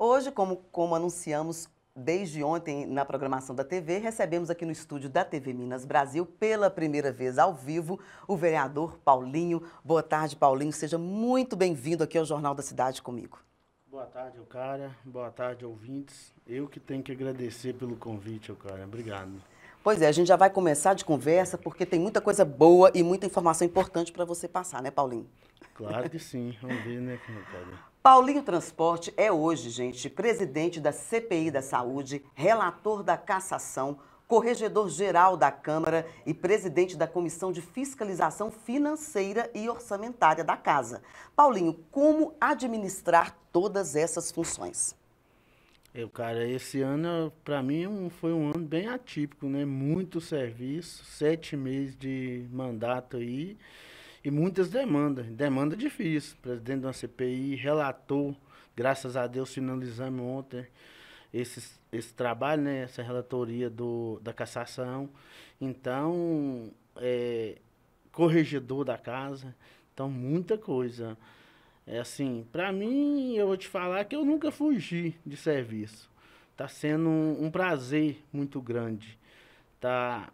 Hoje, como, como anunciamos desde ontem na programação da TV, recebemos aqui no estúdio da TV Minas Brasil, pela primeira vez ao vivo, o vereador Paulinho. Boa tarde, Paulinho. Seja muito bem-vindo aqui ao Jornal da Cidade comigo. Boa tarde, cara. Boa tarde, ouvintes. Eu que tenho que agradecer pelo convite, cara. Obrigado. Pois é, a gente já vai começar de conversa, porque tem muita coisa boa e muita informação importante para você passar, né, Paulinho? Claro que sim. Vamos ver, né, é Eucária? Paulinho Transporte é hoje, gente, presidente da CPI da Saúde, relator da cassação, corregedor-geral da Câmara e presidente da Comissão de Fiscalização Financeira e Orçamentária da Casa. Paulinho, como administrar todas essas funções? Eu, é, cara, esse ano, para mim, foi um ano bem atípico, né? Muito serviço, sete meses de mandato aí e muitas demandas. Demanda difícil. Presidente da CPI, relatou, graças a Deus finalizamos ontem esse, esse trabalho, né? essa relatoria do, da cassação. Então, é, corregedor da casa. Então, muita coisa. É assim, para mim, eu vou te falar que eu nunca fugi de serviço. Está sendo um, um prazer muito grande. Tá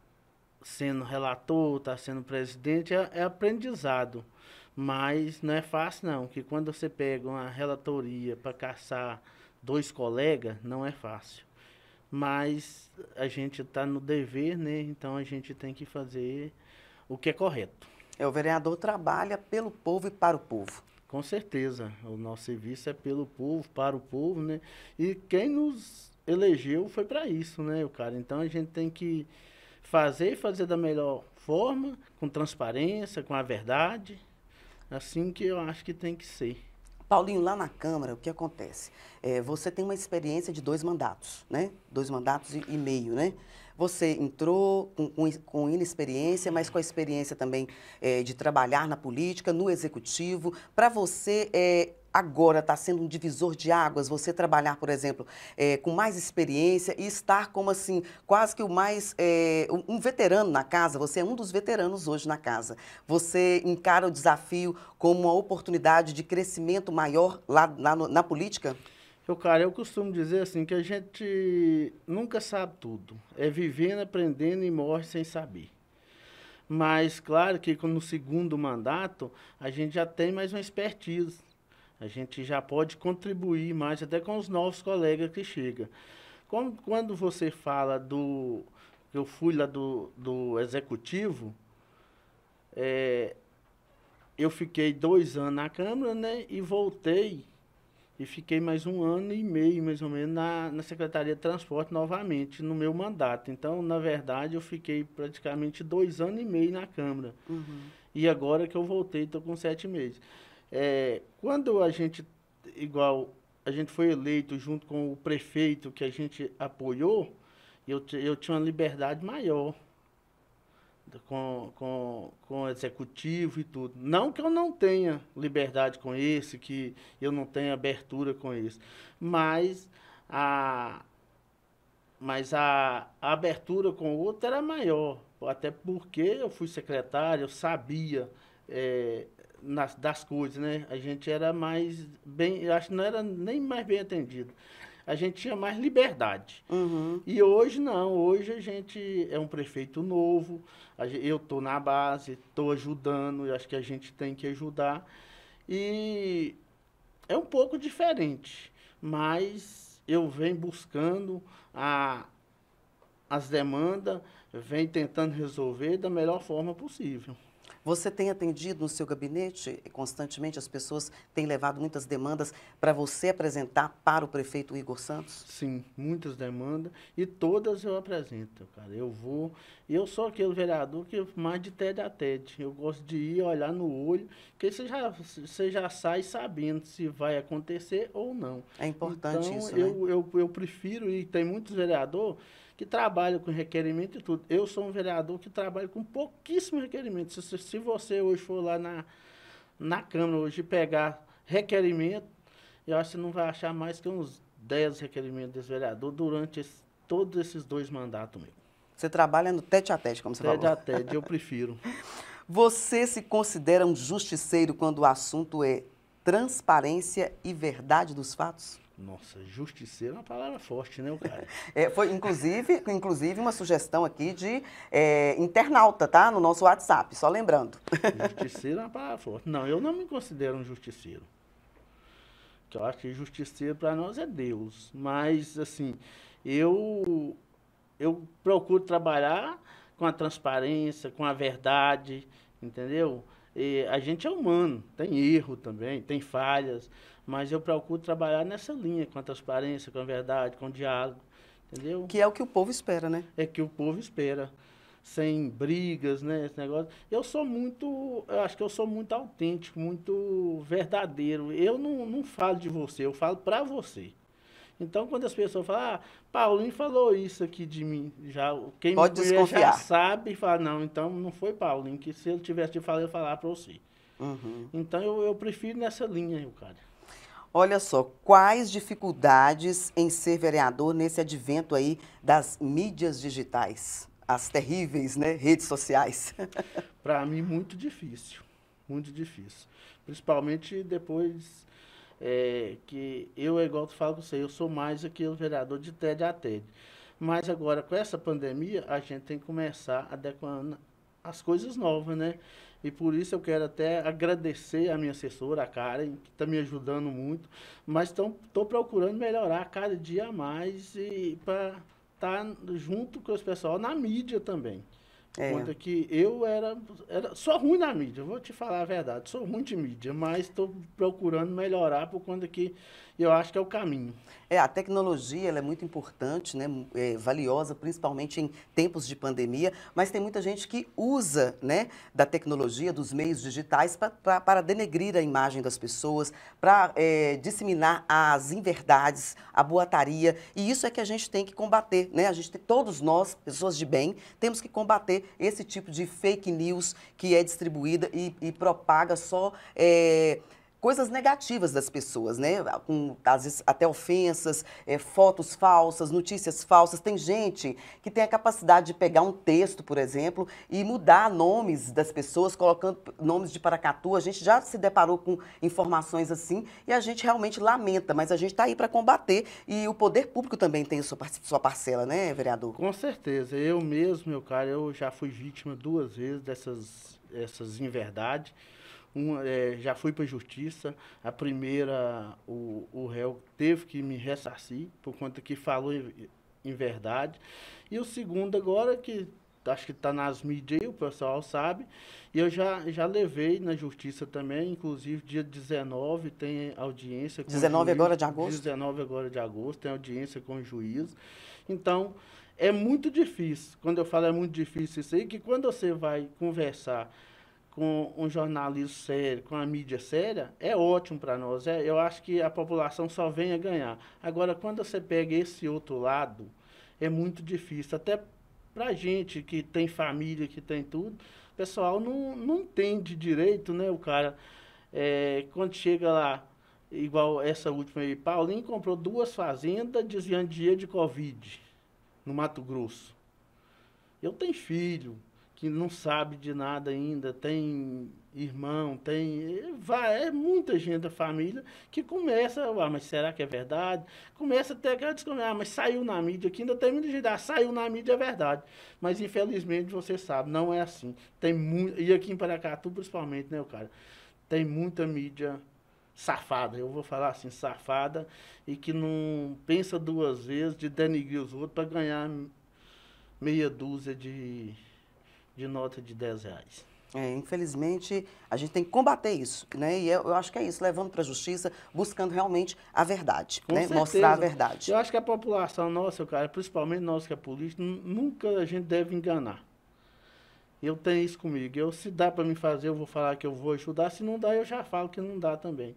sendo relator, está sendo presidente, é, é, aprendizado. Mas não é fácil, não, que quando você pega uma relatoria para caçar dois colegas, não é fácil. Mas a gente está no dever, né? Então a gente tem que fazer o que é correto. É, o vereador trabalha pelo povo e para o povo. Com certeza. O nosso serviço é pelo povo, para o povo, né? E quem nos elegeu foi para isso, né, o cara? Então a gente tem que fazer e fazer da melhor forma, com transparência, com a verdade. Assim que eu acho que tem que ser. Paulinho, lá na Câmara, o que acontece? É, você tem uma experiência de dois mandatos, né? Dois mandatos e, e meio, né? Você entrou com, com, com, inexperiência, mas com a experiência também é, de trabalhar na política, no executivo. Para você, é, agora está sendo um divisor de águas você trabalhar, por exemplo, é, com mais experiência e estar como assim, quase que o mais. É, um veterano na casa, você é um dos veteranos hoje na casa. Você encara o desafio como uma oportunidade de crescimento maior lá, na na política? Eu, cara, eu costumo dizer assim que a gente nunca sabe tudo. É vivendo, aprendendo e morre sem saber. Mas, claro que no segundo mandato, a gente já tem mais uma expertise a gente já pode contribuir mais até com os novos colegas que chegam. Quando, quando você fala do. Eu fui lá do, do executivo, é, eu fiquei dois anos na Câmara, né? E voltei e fiquei mais um ano e meio, mais ou menos, na, na Secretaria de Transporte novamente, no meu mandato. Então, na verdade, eu fiquei praticamente dois anos e meio na Câmara. Uhum. E agora que eu voltei, estou com sete meses. É, quando a gente, igual, a gente foi eleito junto com o prefeito que a gente apoiou, eu, eu tinha uma liberdade maior com, com, com o executivo e tudo. Não que eu não tenha liberdade com esse, que eu não tenha abertura com esse, mas a, mas a, a abertura com o outro era maior, até porque eu fui secretário, eu sabia é, nas, das coisas, né? A gente era mais bem, eu acho que não era nem mais bem atendido. A gente tinha mais liberdade. Uhum. E hoje não, hoje a gente é um prefeito novo, eu estou na base, estou ajudando, eu acho que a gente tem que ajudar. E é um pouco diferente, mas eu venho buscando a, as demandas, venho tentando resolver da melhor forma possível. Você tem atendido no seu gabinete constantemente? As pessoas têm levado muitas demandas para você apresentar para o prefeito Igor Santos? Sim, muitas demandas e todas eu apresento, cara. Eu vou. Eu sou aquele vereador que mais de tete a tete. Eu gosto de ir olhar no olho, porque você já, você já sai sabendo se vai acontecer ou não. É importante então, isso. Eu, né? eu, eu, eu prefiro, e tem muitos vereadores que trabalha com requerimento e tudo. Eu sou um vereador que trabalha com pouquíssimo requerimento. Se, se você hoje for lá na, na Câmara hoje pegar requerimento, eu acho que não vai achar mais que uns 10 requerimentos desse vereador durante esse, todos esses dois mandatos meu. Você trabalha no tete a tete, como você tete falou. Tete a tete, eu prefiro. Você se considera um justiceiro quando o assunto é transparência e verdade dos fatos? Nossa, justiceiro é uma palavra forte, né, o cara? é, foi, inclusive, inclusive, uma sugestão aqui de é, internauta, tá? No nosso WhatsApp, só lembrando. Justiceiro é uma palavra forte. Não, eu não me considero um justiceiro. eu acho que justiceiro para nós é Deus. Mas, assim, eu, eu procuro trabalhar com a transparência, com a verdade, entendeu? E a gente é humano, tem erro também, tem falhas, mas eu procuro trabalhar nessa linha, com a transparência, com a verdade, com o diálogo, entendeu? Que é o que o povo espera, né? É que o povo espera, sem brigas, né, esse negócio. Eu sou muito, eu acho que eu sou muito autêntico, muito verdadeiro. Eu não, não falo de você, eu falo para você. Então, quando as pessoas falam, ah, Paulinho falou isso aqui de mim, já quem Pode me conhece já sabe e fala, não, então não foi Paulinho, que se ele tivesse de falado, eu falar para você. Uhum. Então, eu, eu prefiro nessa linha, aí, cara. Olha só, quais dificuldades em ser vereador nesse advento aí das mídias digitais? As terríveis, né? Redes sociais. para mim, muito difícil. Muito difícil. Principalmente depois é, que eu, é igual tu falo com você, eu sou mais aquele vereador de TED a TED. Mas agora, com essa pandemia, a gente tem que começar adequando as coisas novas, né? E por isso eu quero até agradecer a minha assessora, a Karen, que está me ajudando muito. Mas estou procurando melhorar cada dia mais e para estar tá junto com os pessoal na mídia também. É. Conta que eu era, era. Sou ruim na mídia, vou te falar a verdade. Sou ruim de mídia, mas estou procurando melhorar por conta que e eu acho que é o caminho. É, a tecnologia ela é muito importante, né? É valiosa, principalmente em tempos de pandemia, mas tem muita gente que usa né, da tecnologia, dos meios digitais, para denegrir a imagem das pessoas, para é, disseminar as inverdades, a boataria. E isso é que a gente tem que combater, né? A gente tem, todos nós, pessoas de bem, temos que combater esse tipo de fake news que é distribuída e, e propaga só. É, coisas negativas das pessoas, né? Ah, com, às vezes até ofensas, é, fotos falsas, notícias falsas. Tem gente que tem a capacidade de pegar um texto, por exemplo, e mudar nomes das pessoas, colocando nomes de Paracatu. A gente já se deparou com informações assim e a gente realmente lamenta, mas a gente está aí para combater e o poder público também tem sua, sua parcela, né, vereador? Com certeza. Eu mesmo, meu cara, eu já fui vítima duas vezes dessas essas inverdades. Uma, é, já fui para a justiça. A primeira, o, o réu teve que me ressarcir, por conta que falou em, em verdade. E o segundo, agora que acho que está nas mídias o pessoal sabe. E eu já, já levei na justiça também, inclusive dia 19 tem audiência com 19 juiz, agora de agosto? 19 agora de agosto tem audiência com o juiz. Então, é muito difícil. Quando eu falo é muito difícil isso aí, que quando você vai conversar com um jornalismo sério, com a mídia séria, é ótimo para nós. É, eu acho que a população só vem a ganhar. Agora, quando você pega esse outro lado, é muito difícil. Até para gente que tem família, que tem tudo, o pessoal não, não entende direito, né? O cara, é, quando chega lá, igual essa última aí, Paulinho comprou duas fazendas desviando dia de Covid no Mato Grosso. Eu tenho filho, que não sabe de nada ainda, tem irmão, tem. Vai, é muita gente da família que começa, ah, mas será que é verdade? Começa até a desconfiança, ah, mas saiu na mídia aqui, ainda tem muita gente, ah, saiu na mídia é verdade. Mas infelizmente você sabe, não é assim. Tem muito. E aqui em Paracatu, principalmente, né, cara? Tem muita mídia safada, eu vou falar assim, safada, e que não pensa duas vezes de denigrir os outros para ganhar meia dúzia de de nota de 10 reais. É, infelizmente, a gente tem que combater isso, né? E eu, eu acho que é isso, levando para a justiça, buscando realmente a verdade, Com né? Certeza. Mostrar a verdade. Eu acho que a população nossa, cara, principalmente nós que é polícia, nunca a gente deve enganar. Eu tenho isso comigo. Eu, se dá para me fazer, eu vou falar que eu vou ajudar. Se não dá, eu já falo que não dá também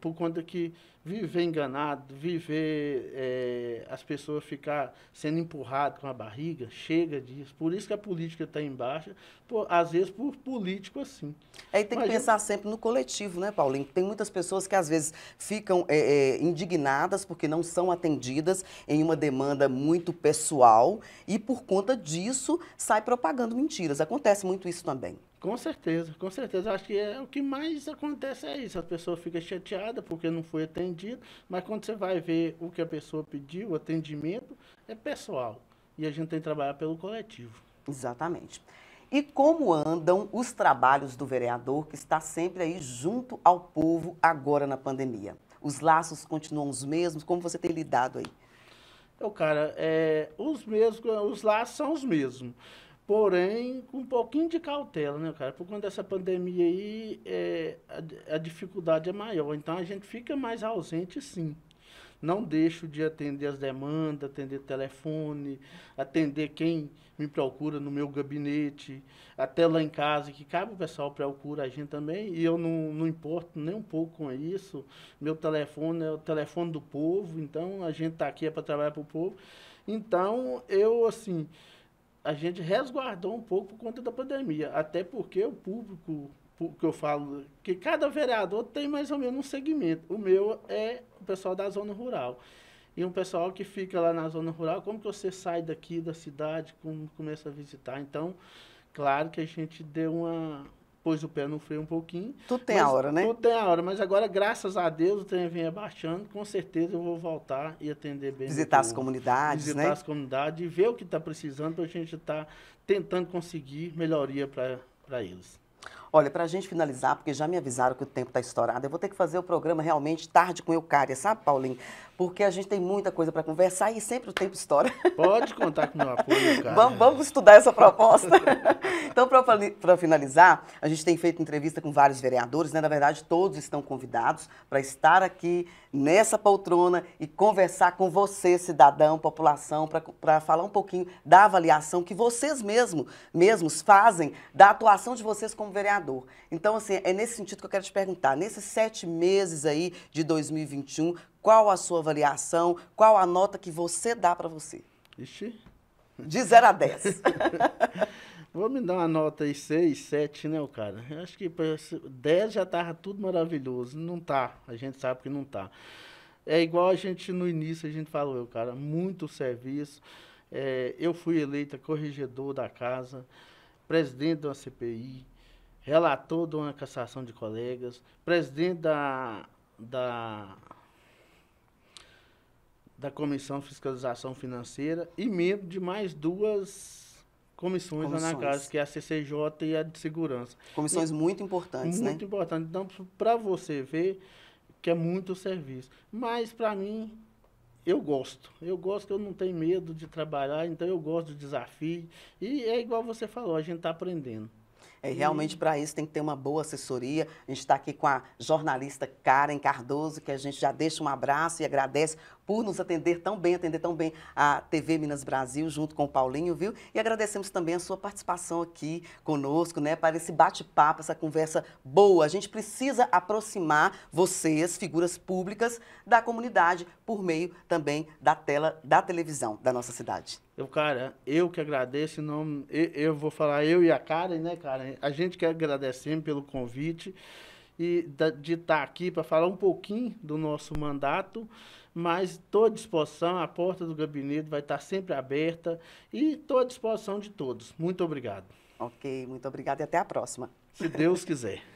por conta que viver enganado, viver é, as pessoas ficar sendo empurrado com a barriga, chega disso. Por isso que a política está embaixo, por, às vezes por político assim. É, e tem que pensar sempre no coletivo, né, Paulinho? Tem muitas pessoas que às vezes ficam é, é, indignadas porque não são atendidas em uma demanda muito pessoal e por conta disso sai propagando mentiras. Acontece muito isso também. Com certeza, com certeza. Acho que é, o que mais acontece é isso. A pessoa fica chateada porque não foi atendida, mas quando você vai ver o que a pessoa pediu, o atendimento, é pessoal. E a gente tem que trabalhar pelo coletivo. Exatamente. E como andam os trabalhos do vereador que está sempre aí junto ao povo agora na pandemia? Os laços continuam os mesmos? Como você tem lidado aí? Então, cara, é, os mesmos, os laços são os mesmos. Porém, com um pouquinho de cautela, né, cara? Por conta dessa pandemia aí, é, a, a, dificuldade é maior. Então a gente fica mais ausente, sim. Não deixo de atender as demandas, atender telefone, atender quem me procura no meu gabinete, até lá em casa, que cabe o pessoal procura a gente também. E eu não, não importo nem um pouco com isso. Meu telefone é o telefone do povo, então a gente tá aqui é para trabalhar para o povo. Então eu, assim a gente resguardou um pouco por conta da pandemia, até porque o público que eu falo, que cada vereador tem mais ou menos um segmento. O meu é o pessoal da zona rural. E um pessoal que fica lá na zona rural, como que você sai daqui da cidade, como começa a visitar? Então, claro que a gente deu uma, pôs o pé no freio um pouquinho. Tudo tem a hora, né? Tudo tem a hora, mas agora, graças a Deus, o trem vem abaixando. Com certeza eu vou voltar e atender bem. Visitar as comunidades, Visitar né? as comunidades e ver o que está precisando para a gente estar tá tentando conseguir melhoria para eles. Olha, para a gente finalizar, porque já me avisaram que o tempo está estourado, eu vou ter que fazer o programa realmente tarde com Eucária, sabe, Paulinho? Porque a gente tem muita coisa para conversar e sempre o tempo estoura. Pode contar com meu apoio, Eucária. Vamos, vamos estudar essa proposta. então, para finalizar, a gente tem feito entrevista com vários vereadores, né? Na verdade, todos estão convidados para estar aqui nessa poltrona e conversar com você, cidadão, população, para falar um pouquinho da avaliação que vocês mesmo, mesmos fazem da atuação de vocês como vereador trabalhador. Então, assim, é nesse sentido que eu quero te perguntar. Nesses sete meses aí de 2021, qual a sua avaliação? Qual a nota que você dá para você? Ixi. De 0 a 10. Vou me dar uma nota aí 6, 7, né, o cara? Eu acho que 10 já estava tudo maravilhoso. Não tá. A gente sabe que não tá. É igual a gente no início, a gente falou, eu, cara, muito serviço. É, eu fui eleita corregedor da casa, presidente da CPI, relator de uma cassação de colegas, presidente da, da, da Comissão de Fiscalização Financeira e membro de mais duas comissões, comissões. na casa, que é a CCJ e a de segurança. Comissões e, muito importantes, muito né? Muito importantes. Então, para você ver que é muito serviço. Mas, para mim, eu gosto. Eu gosto que eu não tenho medo de trabalhar, então eu gosto do desafio. E é igual você falou, a gente está aprendendo. É, realmente, para isso, tem que ter uma boa assessoria. A gente está aqui com a jornalista Karen Cardoso, que a gente já deixa um abraço e agradece por nos atender tão bem, atender tão bem a TV Minas Brasil, junto com o Paulinho, viu? E agradecemos também a sua participação aqui conosco, né, para esse bate-papo, essa conversa boa. A gente precisa aproximar vocês, figuras públicas, da comunidade, por meio também da tela da televisão da nossa cidade. Eu, cara, eu que agradeço não, Eu, eu vou falar, eu e a Karen, né, Karen? A gente que agradecer pelo convite e de estar tá aqui para falar um pouquinho do nosso mandato, mas estou à disposição, a porta do gabinete vai estar tá sempre aberta e estou à disposição de todos. Muito obrigado. Ok, muito obrigado e até a próxima. Se Deus quiser.